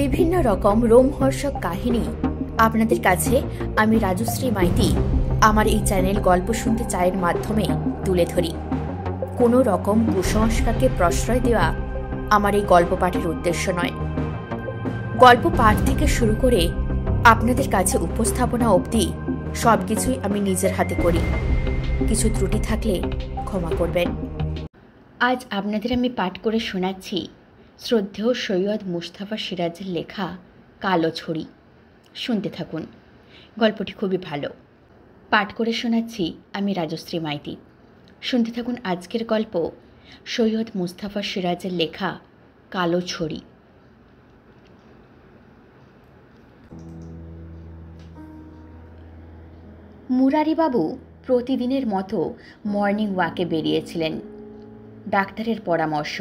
বিভিন্ন রকম রোমহর্ষক কাহিনী আপনাদের কাছে আমি রাজশ্রী মাইতি আমার এই চ্যানেল গল্প শুনতে চায়ের মাধ্যমে তুলে ধরি কোনো রকম কুসংস্কারকে প্রশ্রয় দেওয়া আমার এই গল্প পাঠের উদ্দেশ্য নয় গল্প পাঠ থেকে শুরু করে আপনাদের কাছে উপস্থাপনা অবধি সব কিছুই আমি নিজের হাতে করি কিছু ত্রুটি থাকলে ক্ষমা করবেন আজ আপনাদের আমি পাঠ করে শোনাচ্ছি শ্রদ্ধেয় সৈয়দ মুস্তাফা সিরাজের লেখা কালো ছড়ি শুনতে থাকুন গল্পটি খুবই ভালো পাঠ করে শোনাচ্ছি আমি রাজশ্রী মাইতি শুনতে থাকুন আজকের গল্প সৈয়দ মুস্তাফা সিরাজের লেখা কালো ছড়ি মুরারিবাবু প্রতিদিনের মতো মর্নিং ওয়াকে বেরিয়েছিলেন ডাক্তারের পরামর্শ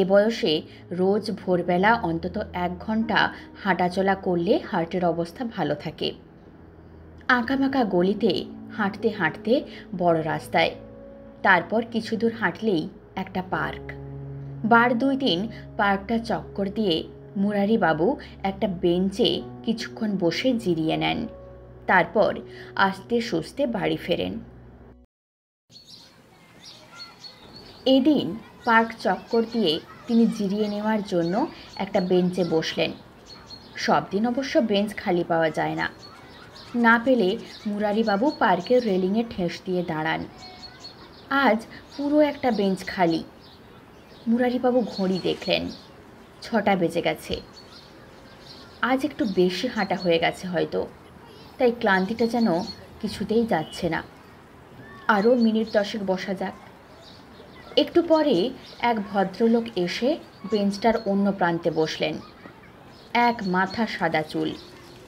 এ বয়সে রোজ ভোরবেলা অন্তত এক ঘন্টা হাঁটাচলা করলে হার্টের অবস্থা ভালো থাকে আঁকাবাঁকা গলিতে হাঁটতে হাঁটতে বড় রাস্তায় তারপর কিছু দূর হাঁটলেই একটা পার্ক বার দুই দিন পার্কটা চক্কর দিয়ে মুরারিবাবু একটা বেঞ্চে কিছুক্ষণ বসে জিরিয়ে নেন তারপর আস্তে সুস্তে বাড়ি ফেরেন এদিন পার্ক চক্কর দিয়ে তিনি জিরিয়ে নেওয়ার জন্য একটা বেঞ্চে বসলেন সব দিন অবশ্য বেঞ্চ খালি পাওয়া যায় না না পেলে মুরারিবাবু পার্কের রেলিংয়ে ঠেস দিয়ে দাঁড়ান আজ পুরো একটা বেঞ্চ খালি মুরারিবাবু ঘড়ি দেখলেন ছটা বেজে গেছে আজ একটু বেশি হাঁটা হয়ে গেছে হয়তো তাই ক্লান্তিটা যেন কিছুতেই যাচ্ছে না আরও মিনিট দশেক বসা যাক একটু পরে এক ভদ্রলোক এসে বেঞ্চটার অন্য প্রান্তে বসলেন এক মাথা সাদা চুল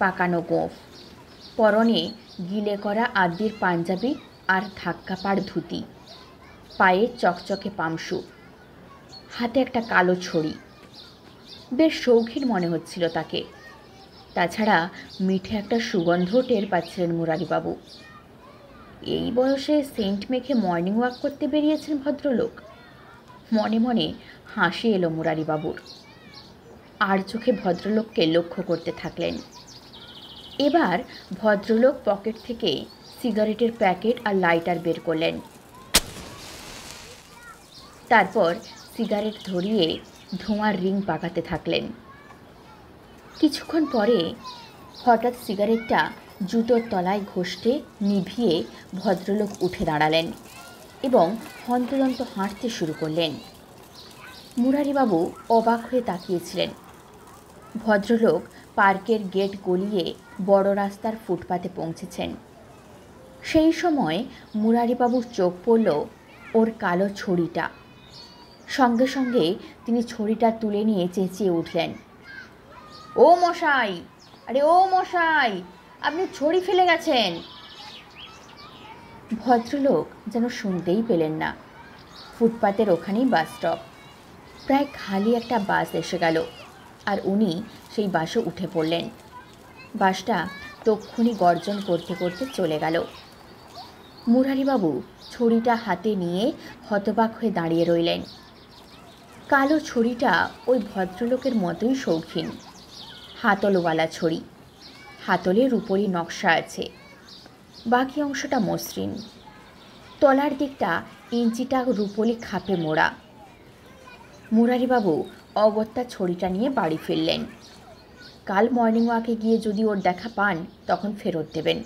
পাকানো গোঁফ পরনে গিলে করা আদির পাঞ্জাবি আর ধাক্কা পাড় ধুতি পায়ে চকচকে পামশু হাতে একটা কালো ছড়ি বেশ শৌখিন মনে হচ্ছিল তাকে তাছাড়া মিঠে একটা সুগন্ধ টের পাচ্ছিলেন মুরারিবাবু এই বয়সে সেন্ট মেখে মর্নিং ওয়াক করতে বেরিয়েছেন ভদ্রলোক মনে মনে হাসি এলো মুরারিবাবুর আর চোখে ভদ্রলোককে লক্ষ্য করতে থাকলেন এবার ভদ্রলোক পকেট থেকে সিগারেটের প্যাকেট আর লাইটার বের করলেন তারপর সিগারেট ধরিয়ে ধোঁয়ার রিং পাকাতে থাকলেন কিছুক্ষণ পরে হঠাৎ সিগারেটটা জুতোর তলায় ঘষতে নিভিয়ে ভদ্রলোক উঠে দাঁড়ালেন এবং হন্তদন্ত হাঁটতে শুরু করলেন মুরারিবাবু অবাক হয়ে তাকিয়েছিলেন ভদ্রলোক পার্কের গেট গলিয়ে বড় রাস্তার ফুটপাতে পৌঁছেছেন সেই সময় মুরারিবাবুর চোখ পড়ল ওর কালো ছড়িটা সঙ্গে সঙ্গে তিনি ছড়িটা তুলে নিয়ে চেঁচিয়ে উঠলেন ও মশাই আরে ও মশাই আপনি ছড়ি ফেলে গেছেন ভদ্রলোক যেন শুনতেই পেলেন না ফুটপাতের ওখানেই বাস স্টপ প্রায় খালি একটা বাস এসে গেল আর উনি সেই বাসে উঠে পড়লেন বাসটা তক্ষুনি গর্জন করতে করতে চলে গেল মুরারিবাবু ছড়িটা হাতে নিয়ে হতবাক হয়ে দাঁড়িয়ে রইলেন কালো ছড়িটা ওই ভদ্রলোকের মতোই শৌখিন হাতলওয়ালা ছড়ি হাতলের উপরই নকশা আছে বাকি অংশটা মসৃণ তলার দিকটা ইঞ্চিটা রুপলি খাপে মোড়া মুরারিবাবু অগত্যা ছড়িটা নিয়ে বাড়ি ফিরলেন কাল মর্নিং ওয়াকে গিয়ে যদি ওর দেখা পান তখন ফেরত দেবেন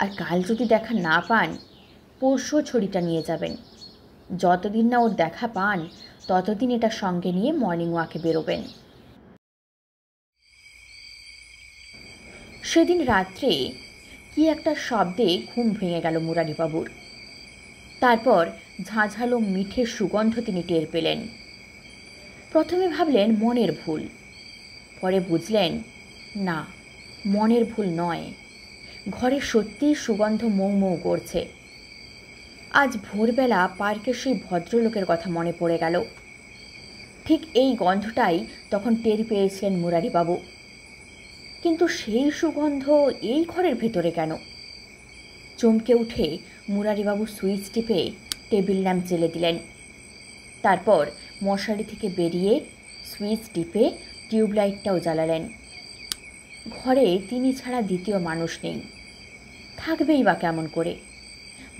আর কাল যদি দেখা না পান পরশুও ছড়িটা নিয়ে যাবেন যতদিন না ওর দেখা পান ততদিন এটা সঙ্গে নিয়ে মর্নিং ওয়াকে বেরোবেন সেদিন রাত্রে কি একটা শব্দে ঘুম ভেঙে গেল মুরারিবাবুর তারপর ঝাঁঝালো মিঠে সুগন্ধ তিনি টের পেলেন প্রথমে ভাবলেন মনের ভুল পরে বুঝলেন না মনের ভুল নয় ঘরে সত্যিই সুগন্ধ মৌ মৌ করছে আজ ভোরবেলা পার্কে সেই ভদ্রলোকের কথা মনে পড়ে গেল ঠিক এই গন্ধটাই তখন টের পেয়েছিলেন মুরারিবাবু বাবু কিন্তু সেই সুগন্ধ এই ঘরের ভেতরে কেন চমকে উঠে মুরারিবাবু সুইচ টিপে টেবিল ল্যাম্প জেলে দিলেন তারপর মশারি থেকে বেরিয়ে সুইচ টিপে টিউবলাইটটাও জ্বালালেন ঘরে তিনি ছাড়া দ্বিতীয় মানুষ নেই থাকবেই বা কেমন করে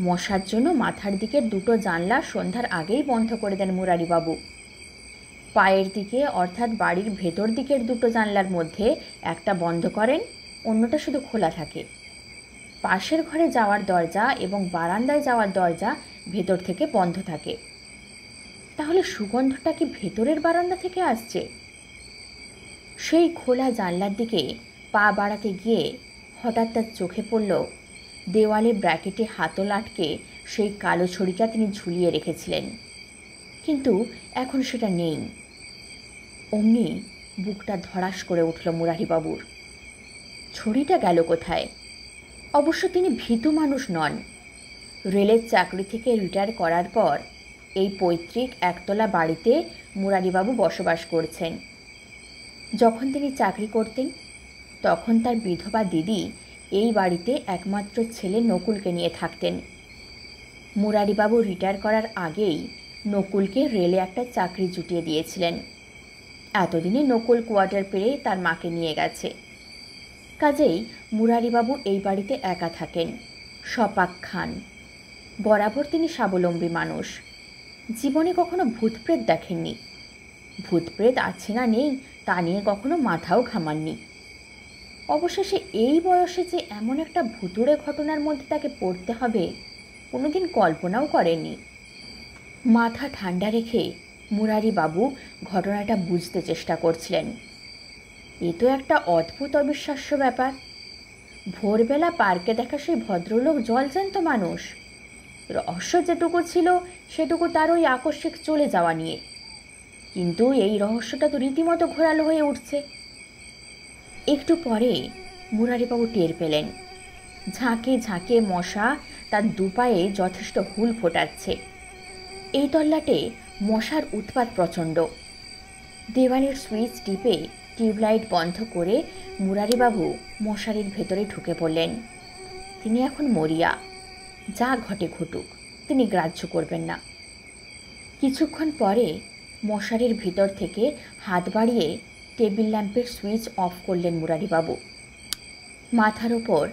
মশার জন্য মাথার দিকে দুটো জানলা সন্ধ্যার আগেই বন্ধ করে দেন মুরারিবাবু পায়ের দিকে অর্থাৎ বাড়ির ভেতর দিকের দুটো জানলার মধ্যে একটা বন্ধ করেন অন্যটা শুধু খোলা থাকে পাশের ঘরে যাওয়ার দরজা এবং বারান্দায় যাওয়ার দরজা ভেতর থেকে বন্ধ থাকে তাহলে সুগন্ধটা কি ভেতরের বারান্দা থেকে আসছে সেই খোলা জানলার দিকে পা বাড়াতে গিয়ে হঠাৎ তার চোখে পড়ল দেওয়ালে ব্র্যাকেটে হাতল আটকে সেই কালো ছড়িটা তিনি ঝুলিয়ে রেখেছিলেন কিন্তু এখন সেটা নেই অমনি বুকটা ধরাস করে উঠল মুরারিবাবুর ছড়িটা গেল কোথায় অবশ্য তিনি ভীতু মানুষ নন রেলের চাকরি থেকে রিটায়ার করার পর এই পৈতৃক একতলা বাড়িতে মুরারিবাবু বসবাস করছেন যখন তিনি চাকরি করতেন তখন তার বিধবা দিদি এই বাড়িতে একমাত্র ছেলে নকুলকে নিয়ে থাকতেন মুরারিবাবু রিটায়ার করার আগেই নকুলকে রেলে একটা চাকরি জুটিয়ে দিয়েছিলেন এতদিনে নকল কোয়ার্টার পেরে তার মাকে নিয়ে গেছে কাজেই মুরারিবাবু এই বাড়িতে একা থাকেন সপাক খান বরাবর তিনি স্বাবলম্বী মানুষ জীবনে কখনো ভূতপ্রেত দেখেননি ভূতপ্রেত আছে না নেই তা নিয়ে কখনো মাথাও ঘামাননি অবশেষে এই বয়সে যে এমন একটা ভুতুড়ে ঘটনার মধ্যে তাকে পড়তে হবে কোনোদিন কল্পনাও করেননি মাথা ঠান্ডা রেখে মুরারিবাবু ঘটনাটা বুঝতে চেষ্টা করছিলেন এ তো একটা অদ্ভুত অবিশ্বাস্য ব্যাপার ভোরবেলা পার্কে দেখা সেই ভদ্রলোক জল তো মানুষ রহস্য যেটুকু ছিল সেটুকু তার ওই আকস্মিক চলে যাওয়া নিয়ে কিন্তু এই রহস্যটা তো রীতিমতো ঘোরালো হয়ে উঠছে একটু পরে মুরারিবাবু টের পেলেন ঝাঁকে ঝাঁকে মশা তার দুপায়ে যথেষ্ট হুল ফোটাচ্ছে এই তল্লাটে মশার উৎপাত প্রচণ্ড দেওয়ালের সুইচ টিপে টিউবলাইট বন্ধ করে মুরারিবাবু মশারির ভেতরে ঢুকে পড়লেন তিনি এখন মরিয়া যা ঘটে ঘটুক তিনি গ্রাহ্য করবেন না কিছুক্ষণ পরে মশারির ভিতর থেকে হাত বাড়িয়ে টেবিল ল্যাম্পের সুইচ অফ করলেন মুরারিবাবু মাথার ওপর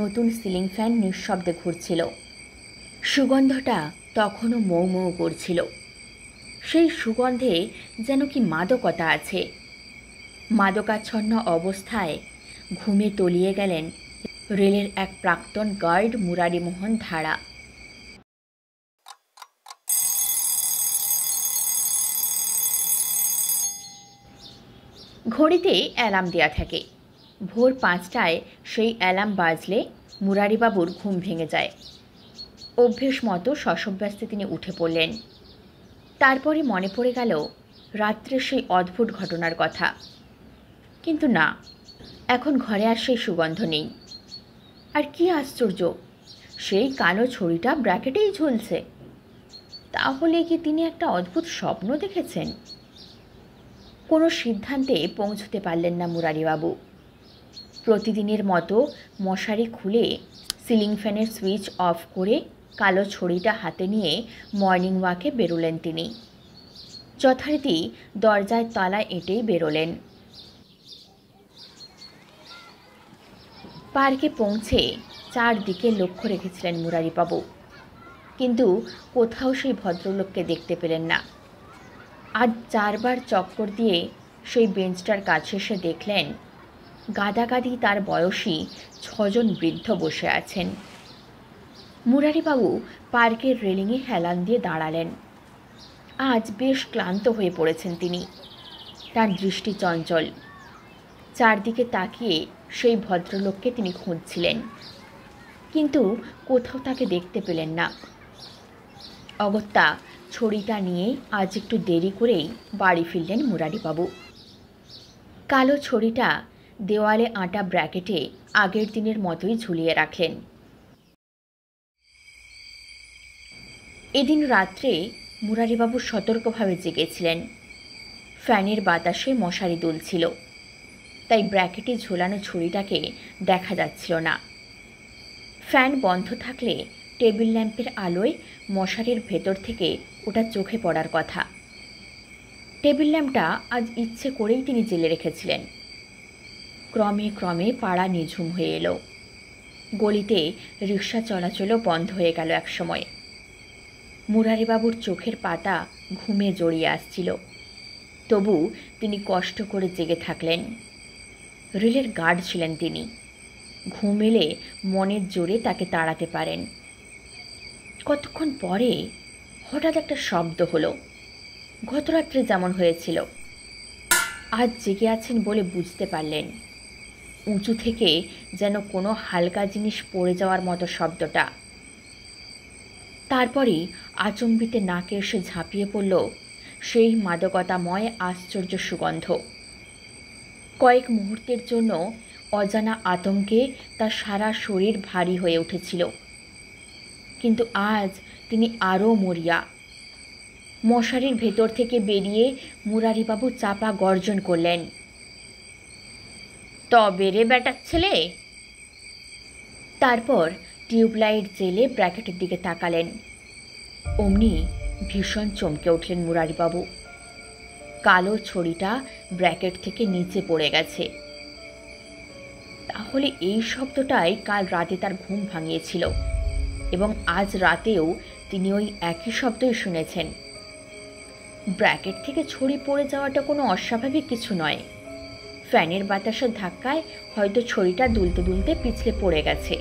নতুন সিলিং ফ্যান নিঃশব্দে ঘুরছিল সুগন্ধটা তখনও মৌ মৌ করছিল সেই সুগন্ধে যেন কি মাদকতা আছে মাদকাচ্ছন্ন অবস্থায় ঘুমে তলিয়ে গেলেন রেলের এক প্রাক্তন গার্ড মুরারিমোহন ধারা ঘড়িতে অ্যালার্ম দেয়া থাকে ভোর পাঁচটায় সেই অ্যালার্ম বাজলে মুরারিবাবুর ঘুম ভেঙে যায় অভ্যেস মতো সশব্যস্তে তিনি উঠে পড়লেন তারপরে মনে পড়ে গেল রাত্রে সেই অদ্ভুত ঘটনার কথা কিন্তু না এখন ঘরে আর সেই সুগন্ধ নেই আর কি আশ্চর্য সেই কালো ছড়িটা ব্র্যাকেটেই ঝুলছে তাহলে কি তিনি একটা অদ্ভুত স্বপ্ন দেখেছেন কোনো সিদ্ধান্তে পৌঁছতে পারলেন না মুরারিবাবু প্রতিদিনের মতো মশারি খুলে সিলিং ফ্যানের সুইচ অফ করে কালো ছড়িটা হাতে নিয়ে মর্নিং ওয়াকে বেরোলেন তিনি যথারীতি দরজায় তলা এঁটেই বেরোলেন পার্কে পৌঁছে চারদিকে লক্ষ্য রেখেছিলেন মুরারিবাবু কিন্তু কোথাও সেই ভদ্রলোককে দেখতে পেলেন না আজ চারবার চক্কর দিয়ে সেই বেঞ্চটার কাছে এসে দেখলেন গাদাগাদি তার বয়সী ছজন বৃদ্ধ বসে আছেন মুরারিবাবু পার্কের রেলিংয়ে হেলান দিয়ে দাঁড়ালেন আজ বেশ ক্লান্ত হয়ে পড়েছেন তিনি তার দৃষ্টি চঞ্চল চারদিকে তাকিয়ে সেই ভদ্রলোককে তিনি খুঁজছিলেন কিন্তু কোথাও তাকে দেখতে পেলেন না অগত্যা ছড়িটা নিয়ে আজ একটু দেরি করেই বাড়ি ফিরলেন মুরারিবাবু কালো ছড়িটা দেওয়ালে আটা ব্র্যাকেটে আগের দিনের মতোই ঝুলিয়ে রাখলেন এদিন রাত্রে মুরারিবাবু সতর্কভাবে জেগেছিলেন ফ্যানের বাতাসে মশারি দুলছিল তাই ব্র্যাকেটে ঝোলানো ছুরিটাকে দেখা যাচ্ছিল না ফ্যান বন্ধ থাকলে টেবিল ল্যাম্পের আলোয় মশারির ভেতর থেকে ওটা চোখে পড়ার কথা টেবিল ল্যাম্পটা আজ ইচ্ছে করেই তিনি জেলে রেখেছিলেন ক্রমে ক্রমে পাড়া নিঝুম হয়ে এলো গলিতে রিক্সা চলাচলও বন্ধ হয়ে গেল এক সময় মুরারিবাবুর চোখের পাতা ঘুমে জড়িয়ে আসছিল তবু তিনি কষ্ট করে জেগে থাকলেন রেলের গার্ড ছিলেন তিনি ঘুম এলে মনের জোরে তাকে তাড়াতে পারেন কতক্ষণ পরে হঠাৎ একটা শব্দ হলো গতরাত্রে যেমন হয়েছিল আজ জেগে আছেন বলে বুঝতে পারলেন উঁচু থেকে যেন কোনো হালকা জিনিস পড়ে যাওয়ার মতো শব্দটা তারপরে আচম্বিতে নাকে এসে ঝাঁপিয়ে পড়ল সেই মাদকতাময় আশ্চর্য সুগন্ধ কয়েক মুহূর্তের জন্য অজানা আতঙ্কে তার সারা শরীর ভারী হয়ে উঠেছিল কিন্তু আজ তিনি আরও মরিয়া মশারির ভেতর থেকে বেরিয়ে মুরারিবাবু চাপা গর্জন করলেন তবে রে বেটার ছেলে তারপর টিউবলাইট জেলে ব্র্যাকেটের দিকে তাকালেন অমনি ভীষণ চমকে উঠলেন মুরারিবাবু কালো ছড়িটা ব্র্যাকেট থেকে নিচে পড়ে গেছে তাহলে এই শব্দটাই কাল রাতে তার ঘুম ভাঙিয়েছিল এবং আজ রাতেও তিনি ওই একই শব্দই শুনেছেন ব্র্যাকেট থেকে ছড়ি পড়ে যাওয়াটা কোনো অস্বাভাবিক কিছু নয় ফ্যানের বাতাসের ধাক্কায় হয়তো ছড়িটা দুলতে দুলতে পিছলে পড়ে গেছে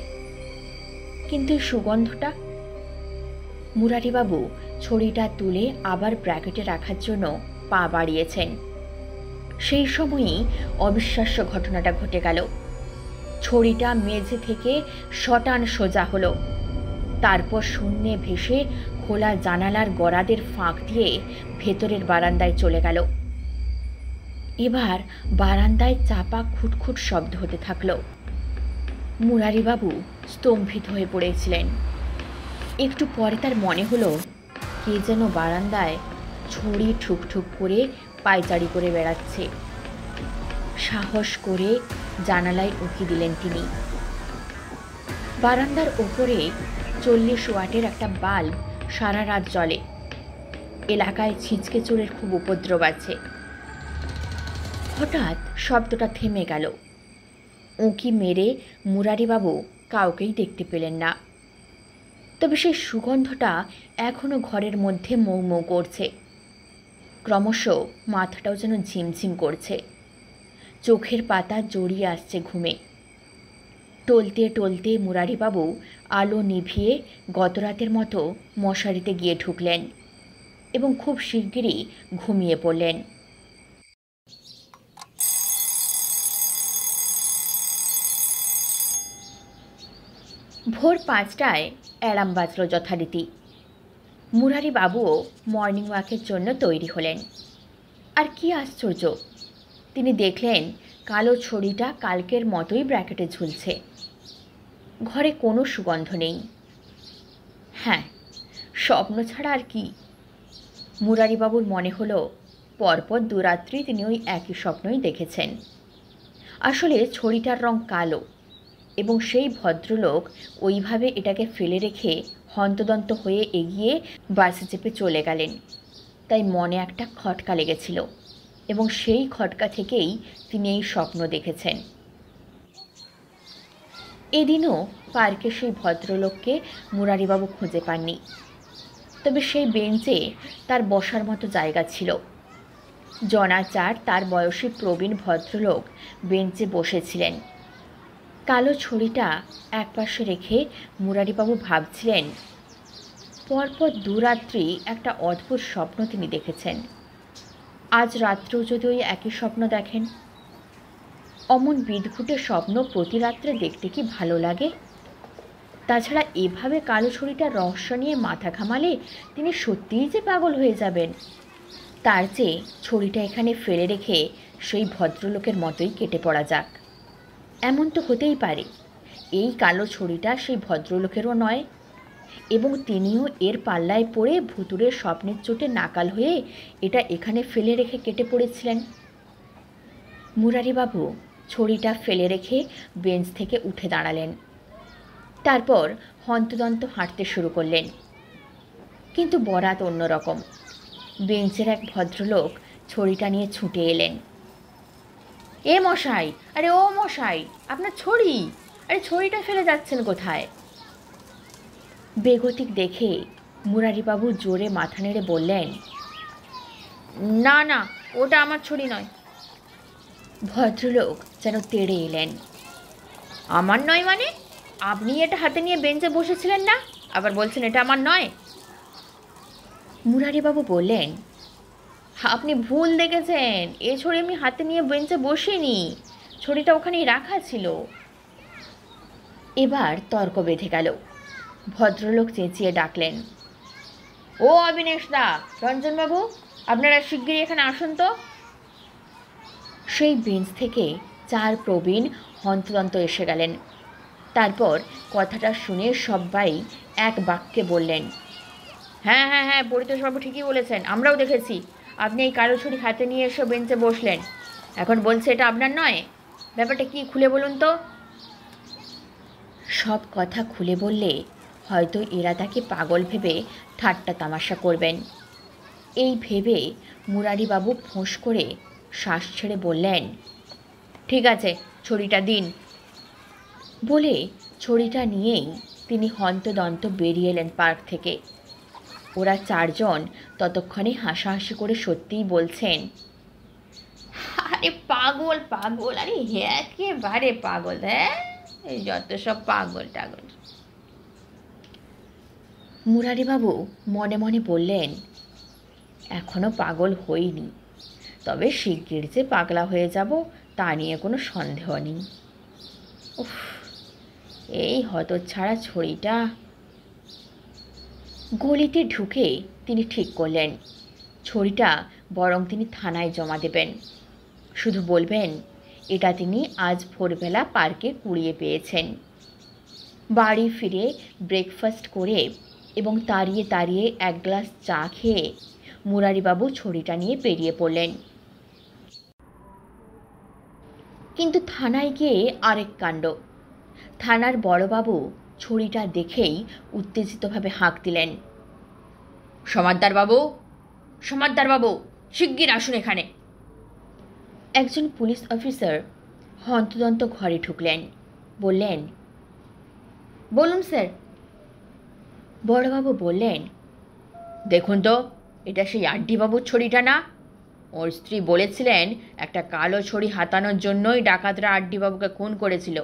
কিন্তু সুগন্ধটা মুরারিবাবু ছড়িটা তুলে আবার ব্র্যাকেটে রাখার জন্য পা বাড়িয়েছেন সেই সময়ই অবিশ্বাস্য ঘটনাটা ঘটে গেল ছড়িটা মেঝে থেকে শটান সোজা হলো তারপর শূন্যে ভেসে খোলা জানালার গড়াদের ফাঁক দিয়ে ভেতরের বারান্দায় চলে গেল এবার বারান্দায় চাপা খুটখুট শব্দ হতে থাকলো মুরারিবাবু স্তম্ভিত হয়ে পড়েছিলেন একটু পরে তার মনে হলো কে যেন বারান্দায় ছড়ি ঠুকঠুক করে পায়চারি করে বেড়াচ্ছে সাহস করে জানালায় উঁকি দিলেন তিনি বারান্দার ওপরে চল্লিশ ওয়াটের একটা বাল্ব সারা রাত জ্বলে এলাকায় ছিঁচকে চোরের খুব উপদ্রব আছে হঠাৎ শব্দটা থেমে গেল উঁকি মেরে মুরারিবাবু কাউকেই দেখতে পেলেন না তবে সেই সুগন্ধটা এখনও ঘরের মধ্যে মৌ মৌ করছে ক্রমশ মাথাটাও যেন ঝিমঝিম করছে চোখের পাতা জড়িয়ে আসছে ঘুমে টলতে টলতে মুরারিবাবু আলো নিভিয়ে গতরাতের মতো মশারিতে গিয়ে ঢুকলেন এবং খুব শিগগিরই ঘুমিয়ে পড়লেন ভোর পাঁচটায় অ্যালার্ম বাজল যথারীতি বাবুও মর্নিং ওয়াকের জন্য তৈরি হলেন আর কি আশ্চর্য তিনি দেখলেন কালো ছড়িটা কালকের মতোই ব্র্যাকেটে ঝুলছে ঘরে কোনো সুগন্ধ নেই হ্যাঁ স্বপ্ন ছাড়া আর কি মুরারিবাবুর মনে হলো পরপর দুরাত্রি তিনি ওই একই স্বপ্নই দেখেছেন আসলে ছড়িটার রং কালো এবং সেই ভদ্রলোক ওইভাবে এটাকে ফেলে রেখে হন্তদন্ত হয়ে এগিয়ে বাসে চেপে চলে গেলেন তাই মনে একটা খটকা লেগেছিল এবং সেই খটকা থেকেই তিনি এই স্বপ্ন দেখেছেন এদিনও পার্কে সেই ভদ্রলোককে মুরারিবাবু খুঁজে পাননি তবে সেই বেঞ্চে তার বসার মতো জায়গা ছিল জনাচার তার বয়সী প্রবীণ ভদ্রলোক বেঞ্চে বসেছিলেন কালো ছড়িটা একপাশে রেখে মুরারিবাবু ভাবছিলেন পরপর দুরাত্রি একটা অদ্ভুত স্বপ্ন তিনি দেখেছেন আজ রাত্রেও যদি ওই একই স্বপ্ন দেখেন অমন বিদঘুটে স্বপ্ন প্রতি রাত্রে দেখতে কি ভালো লাগে তাছাড়া এভাবে কালো ছড়িটার রহস্য নিয়ে মাথা ঘামালে তিনি সত্যিই যে পাগল হয়ে যাবেন তার চেয়ে ছড়িটা এখানে ফেলে রেখে সেই ভদ্রলোকের মতোই কেটে পড়া যাক এমন তো হতেই পারে এই কালো ছড়িটা সেই ভদ্রলোকেরও নয় এবং তিনিও এর পাল্লায় পড়ে ভুতুরের স্বপ্নের চোটে নাকাল হয়ে এটা এখানে ফেলে রেখে কেটে পড়েছিলেন মুরারিবাবু ছড়িটা ফেলে রেখে বেঞ্চ থেকে উঠে দাঁড়ালেন তারপর হন্তদন্ত হাঁটতে শুরু করলেন কিন্তু বরাত অন্যরকম বেঞ্চের এক ভদ্রলোক ছড়িটা নিয়ে ছুটে এলেন এ মশাই আরে ও মশাই আপনার ছড়ি আরে ছড়িটা ফেলে যাচ্ছেন কোথায় বেগতিক দেখে মুরারিবাবু জোরে মাথা নেড়ে বললেন না না ওটা আমার ছড়ি নয় ভদ্রলোক যেন তেড়ে এলেন আমার নয় মানে আপনি এটা হাতে নিয়ে বেঞ্চে বসেছিলেন না আবার বলছেন এটা আমার নয় মুরারিবাবু বললেন আপনি ভুল দেখেছেন এ ছড়ি আমি হাতে নিয়ে বেঞ্চে বসিনি ছড়িটা ওখানেই রাখা ছিল এবার তর্ক বেঁধে গেল ভদ্রলোক চেঁচিয়ে ডাকলেন ও অবিনেশ দা রঞ্জনবাবু আপনারা শিগগিরই এখানে আসুন তো সেই বেঞ্চ থেকে চার প্রবীণ হন্তদন্ত এসে গেলেন তারপর কথাটা শুনে সবাই এক বাক্যে বললেন হ্যাঁ হ্যাঁ হ্যাঁ পরিতোষবাবু ঠিকই বলেছেন আমরাও দেখেছি আপনি এই কালো ছুরি হাতে নিয়ে এসে বেঞ্চে বসলেন এখন বলছে এটা আপনার নয় ব্যাপারটা কি খুলে বলুন তো সব কথা খুলে বললে হয়তো এরা তাকে পাগল ভেবে ঠাট্টা তামাশা করবেন এই ভেবে মুরারিবাবু ফোঁস করে শ্বাস ছেড়ে বললেন ঠিক আছে ছড়িটা দিন বলে ছড়িটা নিয়েই তিনি হন্তদন্ত বেরিয়ে এলেন পার্ক থেকে ওরা চারজন ততক্ষণে হাসাহাসি করে সত্যিই বলছেন আরে পাগল পাগল আরে একেবারে পাগল হ্যাঁ যত সব পাগল টাগল মুরারিবাবু মনে মনে বললেন এখনো পাগল হইনি তবে শিগগির যে পাগলা হয়ে যাব তা নিয়ে কোনো সন্দেহ নেই উফ এই হতচ্ছাড়া ছড়িটা গলিতে ঢুকে তিনি ঠিক করলেন ছড়িটা বরং তিনি থানায় জমা দেবেন শুধু বলবেন এটা তিনি আজ ভোরবেলা পার্কে কুড়িয়ে পেয়েছেন বাড়ি ফিরে ব্রেকফাস্ট করে এবং তাড়িয়ে তাড়িয়ে এক গ্লাস চা খেয়ে মুরারিবাবু ছড়িটা নিয়ে বেরিয়ে পড়লেন কিন্তু থানায় গিয়ে আরেক কাণ্ড থানার বড়বাবু ছড়িটা দেখেই উত্তেজিতভাবে হাঁক দিলেন বাবু বাবু শিগগির আসুন এখানে একজন পুলিশ অফিসার হন্তদন্ত ঘরে ঢুকলেন বললেন বলুন স্যার বড়বাবু বললেন দেখুন তো এটা সেই আড্ডিবাবুর ছড়িটা না ওর স্ত্রী বলেছিলেন একটা কালো ছড়ি হাতানোর জন্যই ডাকাতরা আড্ডিবাবুকে খুন করেছিল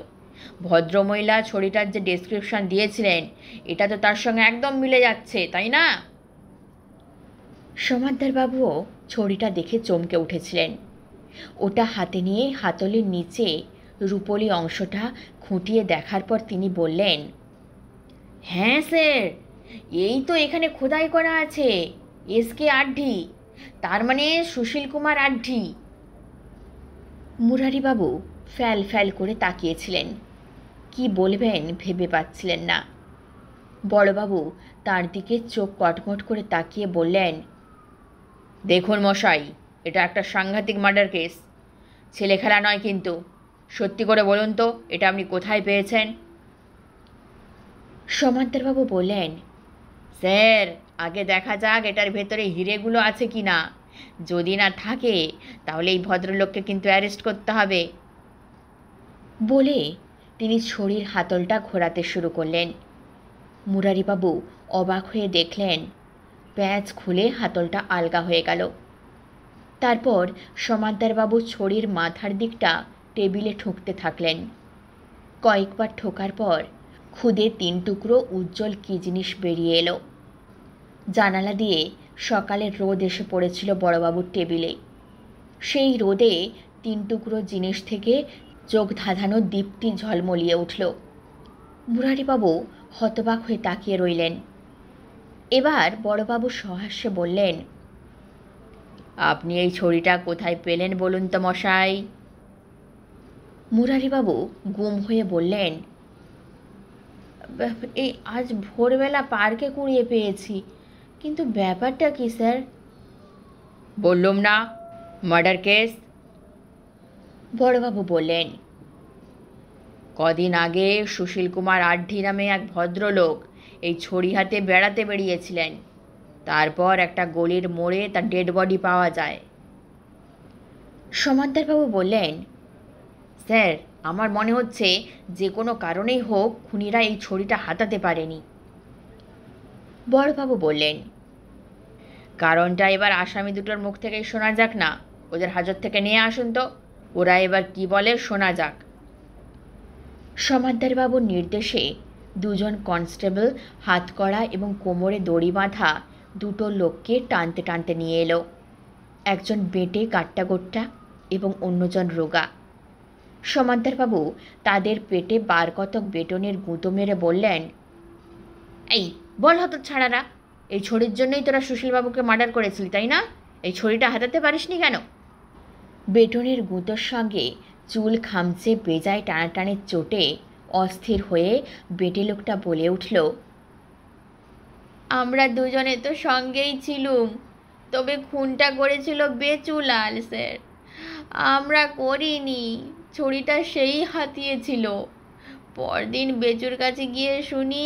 ভদ্রমহিলা ছড়িটার যে ডেসক্রিপশন দিয়েছিলেন এটা তো তার সঙ্গে একদম মিলে যাচ্ছে তাই না সমাদ্দারবাবুও ছড়িটা দেখে চমকে উঠেছিলেন ওটা হাতে নিয়ে হাতলের নিচে রুপলি অংশটা খুঁটিয়ে দেখার পর তিনি বললেন হ্যাঁ স্যার এই তো এখানে খোদাই করা আছে এস কে আড্ডি তার মানে সুশীল কুমার আড্ডি মুরারিবাবু ফ্যাল ফ্যাল করে তাকিয়েছিলেন কি বলবেন ভেবে পাচ্ছিলেন না বড়বাবু তার দিকে চোখ কটমট করে তাকিয়ে বললেন দেখুন মশাই এটা একটা সাংঘাতিক মার্ডার কেস ছেলে খেলা নয় কিন্তু সত্যি করে বলুন তো এটা আপনি কোথায় পেয়েছেন সমান্তরবাবু বললেন স্যার আগে দেখা যাক এটার ভেতরে হিরেগুলো আছে কি না যদি না থাকে তাহলে এই ভদ্রলোককে কিন্তু অ্যারেস্ট করতে হবে বলে তিনি ছড়ির হাতলটা ঘোরাতে শুরু করলেন মুরারিবাবু অবাক হয়ে দেখলেন প্যাঁচ খুলে হাতলটা আলগা হয়ে গেল তারপর সমাদ্দারবাবু ছড়ির মাথার দিকটা টেবিলে ঠুকতে থাকলেন কয়েকবার ঠোকার পর খুদে তিন টুকরো উজ্জ্বল কী জিনিস বেরিয়ে এলো জানালা দিয়ে সকালের রোদ এসে পড়েছিল বড়বাবুর টেবিলে সেই রোদে তিন টুকরো জিনিস থেকে চোখ ধাঁধানো দীপ্তি ঝলমলিয়ে উঠল মুরারিবাবু হতবাক হয়ে তাকিয়ে রইলেন এবার বড়বাবু সহাস্যে বললেন আপনি এই ছড়িটা কোথায় পেলেন বলুন তো মশাই মুরারিবাবু গুম হয়ে বললেন এই আজ ভোরবেলা পার্কে কুড়িয়ে পেয়েছি কিন্তু ব্যাপারটা কি স্যার বললুম না মার্ডার কেস বড়বাবু বললেন কদিন আগে সুশীল কুমার আড্ডি নামে এক ভদ্রলোক এই ছড়ি হাতে বেড়াতে বেরিয়েছিলেন তারপর একটা গলির মোড়ে তার ডেড বডি পাওয়া যায় সমাদ্দারবাবু বললেন স্যার আমার মনে হচ্ছে যে কোনো কারণেই হোক খুনিরা এই ছড়িটা হাতাতে পারেনি বড়বাবু বললেন কারণটা এবার আসামি দুটোর মুখ থেকেই শোনা যাক না ওদের হাজত থেকে নিয়ে আসুন তো ওরা এবার কি বলে শোনা যাক সমাদ্দারবাবুর নির্দেশে দুজন কনস্টেবল হাতকড়া এবং কোমরে দড়ি বাঁধা দুটো লোককে টানতে টানতে নিয়ে এলো একজন বেঁটে কাট্টাগোট্টা এবং অন্যজন রোগা সমাদ্দারবাবু তাদের পেটে বার কতক বেটনের গুঁতো মেরে বললেন এই বল হতো ছাড়ারা এই ছড়ির জন্যই তোরা সুশীলবাবুকে মার্ডার করেছিলি তাই না এই ছড়িটা হাতাতে পারিসনি কেন বেটনের গুঁতোর সঙ্গে চুল খামচে বেজায় টানাটানের চোটে অস্থির হয়ে বেটে লোকটা বলে উঠল আমরা দুজনে তো সঙ্গেই ছিলুম তবে খুনটা করেছিল বেচুলাল স্যার আমরা করিনি ছড়িটা সেই হাতিয়েছিল পরদিন বেচুর কাছে গিয়ে শুনি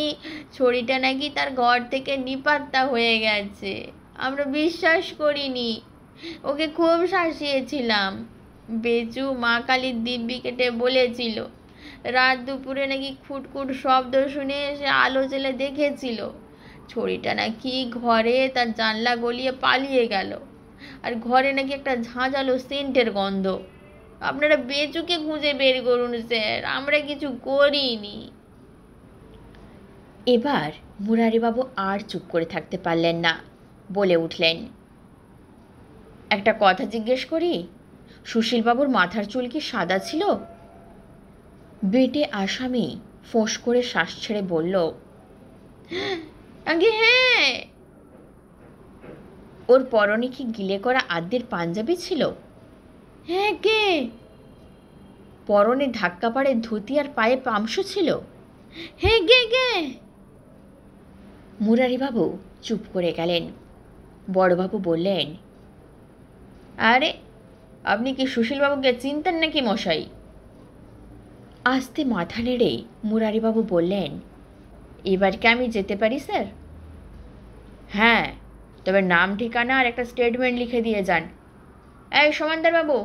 ছড়িটা নাকি তার ঘর থেকে নিপাত্তা হয়ে গেছে আমরা বিশ্বাস করিনি ওকে খুব শাসিয়েছিলাম বেচু মা কালীর দিব্যি কেটে বলেছিল রাত দুপুরে নাকি খুটখুট শব্দ শুনে সে আলো জেলে দেখেছিল ছড়িটা নাকি ঘরে তার জানলা গলিয়ে পালিয়ে গেল আর ঘরে নাকি একটা ঝাঁঝালো সেন্টের গন্ধ আপনারা বেচুকে খুঁজে বের করুন স্যার আমরা কিছু করিনি এবার মুরারিবাবু আর চুপ করে থাকতে পারলেন না বলে উঠলেন একটা কথা জিজ্ঞেস করি সুশীলবাবুর মাথার চুল কি সাদা ছিল বেটে আসামি ফোঁস করে শ্বাস ছেড়ে বলল আগে হ্যাঁ ওর পরনে কি গিলে করা আদ্যের পাঞ্জাবি ছিল হ্যাঁ কে পরনে ধাক্কা পাড়ে ধুতি আর পায়ে পামস ছিল গে হ্যাঁ, গে মুরারিবাবু চুপ করে গেলেন বড়বাবু বললেন আরে আপনি কি সুশীলবাবুকে চিনতেন নাকি মশাই আস্তে মাথা নেড়ে মুরারিবাবু বললেন এবার কি আমি যেতে পারি স্যার হ্যাঁ তবে নাম ঠিকানা আর একটা স্টেটমেন্ট লিখে দিয়ে যান এই বাবু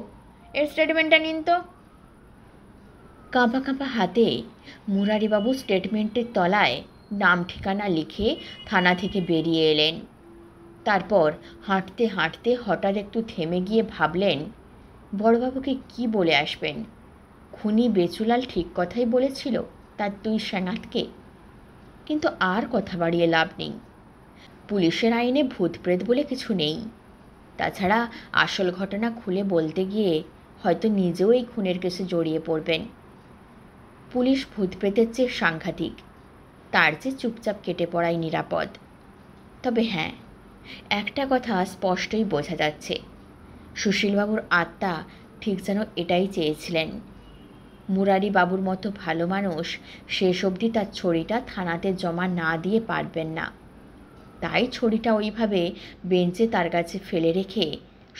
এর স্টেটমেন্টটা নিন তো কাঁপা কাঁপা হাতে মুরারিবাবু স্টেটমেন্টের তলায় নাম ঠিকানা লিখে থানা থেকে বেরিয়ে এলেন তারপর হাঁটতে হাঁটতে হঠাৎ একটু থেমে গিয়ে ভাবলেন বড়বাবুকে কি বলে আসবেন খুনি বেচুলাল ঠিক কথাই বলেছিল তার দুই সেনাতকে কিন্তু আর কথা বাড়িয়ে লাভ নেই পুলিশের আইনে ভূতপ্রেত বলে কিছু নেই তাছাড়া আসল ঘটনা খুলে বলতে গিয়ে হয়তো নিজেও এই খুনের কেসে জড়িয়ে পড়বেন পুলিশ ভূতপ্রেতের চেয়ে সাংঘাতিক তার চেয়ে চুপচাপ কেটে পড়াই নিরাপদ তবে হ্যাঁ একটা কথা স্পষ্টই বোঝা যাচ্ছে সুশীলবাবুর আত্মা ঠিক যেন এটাই চেয়েছিলেন মুরারি বাবুর মতো ভালো মানুষ শেষ অবধি তার ছড়িটা থানাতে জমা না দিয়ে পারবেন না তাই ছড়িটা ওইভাবে বেঞ্চে তার কাছে ফেলে রেখে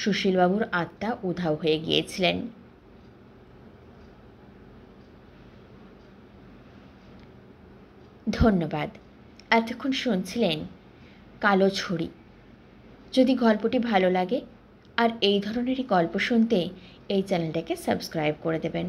সুশীলবাবুর আত্মা উধাও হয়ে গিয়েছিলেন ধন্যবাদ এতক্ষণ শুনছিলেন কালো ছড়ি যদি গল্পটি ভালো লাগে আর এই ধরনেরই গল্প শুনতে এই চ্যানেলটাকে সাবস্ক্রাইব করে দেবেন